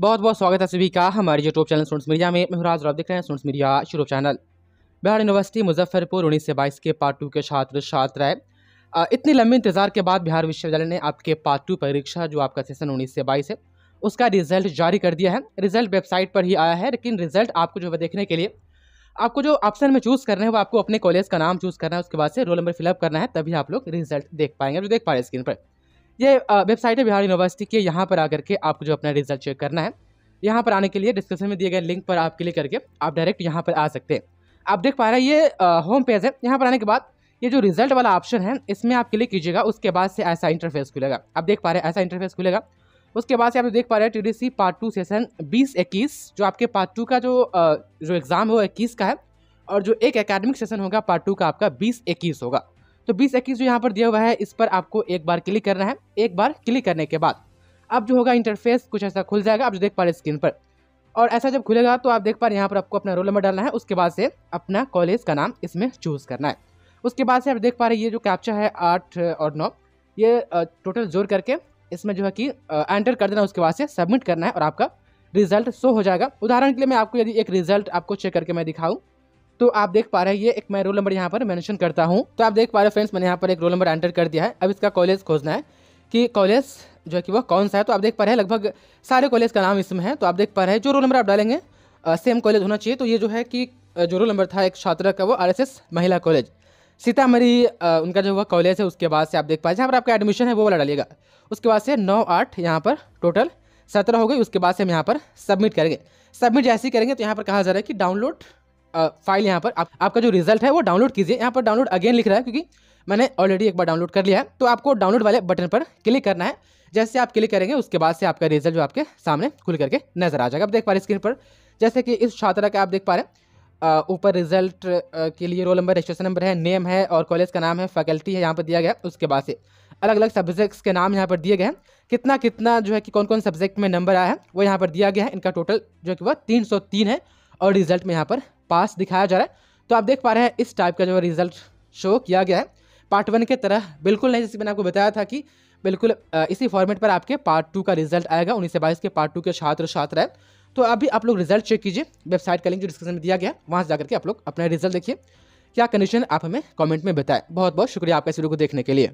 बहुत बहुत स्वागत है सभी का हमारे यूट्यूब चैनल सुन्स मीडिया में महराज आप देख रहे हैं सुन्स media YouTube channel Bihar University Muzaffarpur उन्नीस से बाईस के पार्ट टू के छात्र छात्राएं इतने लंबे इंतजार के बाद बिहार विश्वविद्यालय ने आपके पार्ट टू परीक्षा जो आपका सेशन उन्नीस से बाईस है उसका रिजल्ट जारी कर दिया है रिजल्ट वेबसाइट पर ही आया है लेकिन रिजल्ट आपको जो है देखने के लिए आपको जो ऑप्शन में चूज़ करना है वो आपको अपने कॉलेज का नाम चूज़ करना है उसके बाद से रोल नंबर फिलअप करना है तभी आप लोग रिजल्ट देख पाएंगे जो देख पा रहे स्क्रीन पर ये वेबसाइट है बिहार यूनिवर्सिटी के यहाँ पर आकर के आपको जो अपना रिजल्ट चेक करना है यहाँ पर आने के लिए डिस्क्रिप्शन में दिए गए लिंक पर आप क्लिक करके आप डायरेक्ट यहाँ पर आ सकते हैं आप देख पा रहे हैं ये होम पेज है यहाँ पर आने के बाद ये जो रिजल्ट वाला ऑप्शन है इसमें आप क्लिक कीजिएगा उसके बाद से ऐसा इंटरफेस खुलेगा आप देख पा रहे हैं ऐसा इंटरफेस खुलेगा उसके बाद से आप देख पा रहे हैं T D C part two session बीस इक्कीस जो आपके पार्ट टू का जो जो एग्ज़ाम है वो इक्कीस का है और जो एक एकेडमिक सेशन होगा पार्ट टू का आपका बीस इक्कीस होगा तो बीस इक्कीस जो यहाँ पर दिया हुआ है इस पर आपको एक बार क्लिक करना है एक बार क्लिक करने के बाद अब जो होगा इंटरफेस कुछ ऐसा खुल जाएगा आप जो देख पा रहे स्क्रीन पर और ऐसा जब खुलेगा तो आप देख पा रहे यहाँ पर आपको अपना रोल नंबर डालना है उसके बाद से अपना कॉलेज का नाम इसमें चूज़ करना है उसके बाद से आप देख पा रहे ये जो कैप्चा है आठ और नौ ये टोटल जोर करके इसमें जो है कि एंटर कर देना उसके बाद से सबमिट करना है और आपका रिजल्ट शो हो जाएगा उदाहरण के लिए मैं आपको यदि एक रिजल्ट आपको चेक करके मैं दिखाऊँ तो आप देख पा रहे हैं ये एक मैं रोल नंबर यहाँ पर मेंशन करता हूँ तो आप देख पा रहे हैं फ्रेंड्स मैंने यहाँ पर एक रोल नंबर एंटर कर दिया है अब इसका कॉलेज खोजना है कि कॉलेज जो है कि वह कौन सा है तो आप देख पा रहे हैं लगभग सारे कॉलेज का नाम इसमें है तो आप देख पा रहे हैं जो रोल नंबर आप डालेंगे सेम कॉलेज होना चाहिए तो ये जो है कि जो रोल नंबर था एक छात्रा का वो आर महिला कॉलेज सीतामढ़ी उनका जो वह कॉलेज है उसके बाद से आप देख पाए जहाँ पर आपका एडमिशन है वो वाला डालिएगा उसके बाद से नौ आठ यहाँ पर टोटल सत्रह हो गई उसके बाद से हम यहाँ पर सबमिट करेंगे सबमिट जैसे ही करेंगे तो यहाँ पर कहा जा रहा है कि डाउनलोड फाइल यहाँ पर आप, आपका जो रिजल्ट है वो डाउनलोड कीजिए यहाँ पर डाउनलोड अगेन लिख रहा है क्योंकि मैंने ऑलरेडी एक बार डाउनलोड कर लिया है तो आपको डाउनलोड वाले बटन पर क्लिक करना है जैसे आप क्लिक करेंगे उसके बाद से आपका रिजल्ट जो आपके सामने खुल करके नजर आ जाएगा आप देख पा रहे स्क्रीन पर जैसे कि इस छात्रा का आप देख पा रहे हैं ऊपर रिजल्ट के लिए रोल नंबर रजिस्ट्रेशन नंबर है नेम है और कॉलेज का नाम है फैकल्टी है यहाँ पर दिया गया उसके बाद से अलग अलग सब्जेक्ट्स के नाम यहाँ पर दिए गए हैं कितना कितना जो है कि कौन कौन सब्जेक्ट में नंबर आया है वो यहाँ पर दिया गया है इनका टोटल जो है कि वह तीन है और रिजल्ट में यहाँ पर पास दिखाया जा रहा है तो आप देख पा रहे हैं इस टाइप का जो रिजल्ट शो किया गया है पार्ट वन के तरह बिल्कुल नहीं जैसे मैंने आपको बताया था कि बिल्कुल इसी फॉर्मेट पर आपके पार्ट टू का रिजल्ट आएगा उन्नीस से बाईस के पार्ट टू के छात्र छात्र है तो अभी आप लोग रिजल्ट चेक कीजिए वेबसाइट का लिंक जो डिस्क्रिप्शन में दिया गया वहाँ से जाकर के आप लोग अपना रिजल्ट देखिए क्या कंडीशन आप हमें कमेंट में बताएं बहुत बहुत शुक्रिया आपका इस वीडियो को देखने के लिए